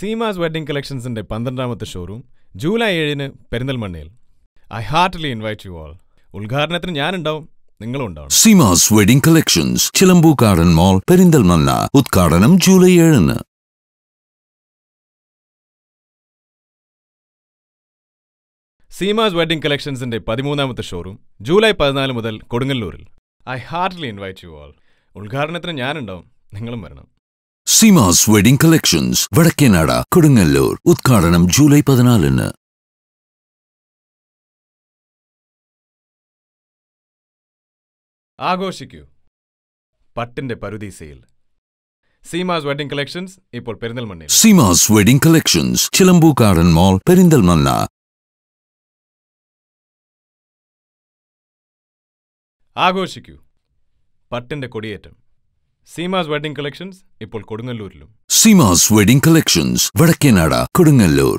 Seemas wedding കളക്ഷൻസിൻ്റെ പന്ത്രണ്ടാമത്തെ showroom July ഏഴിന് പെരിന്തൽമണ്ണയിൽ I heartly invite you all ഉദ്ഘാടനത്തിന് ഞാനുണ്ടാവും നിങ്ങളും ഉണ്ടാവും സീമാസ് വെഡിംഗ് കളക്ഷൻസ് ചിലമ്പൂ ഗാർഡൻ മോൾ പെരിന്തൽമണ്ണ ഉദ്ഘാടനം ജൂലൈ ഏഴിന് സീമാസ് വെഡിംഗ് കളക്ഷൻസ് വടക്കേനാട കൊടുങ്ങല്ലൂർ ഉദ്ഘാടനം ജൂലൈ പതിനാലിന് പട്ടിന്റെ വെഡിംഗ് കളക്ഷൻസ് ഇപ്പോൾ പെരിന്തൽമണ്ണയിൽ വെഡിംഗ് കളക്ഷൻസ് മോൾ പെരിന്തൽമണ്ണ പട്ടിന്റെ കൊടിയേറ്റം സീമാസ് വെഡിംഗ് കളക്ഷൻസ് ഇപ്പോൾ കൊടുങ്ങല്ലൂരിലും സീമാസ് വെഡിംഗ് കളക്ഷൻസ് വടക്കേനാട കൊടുങ്ങല്ലൂർ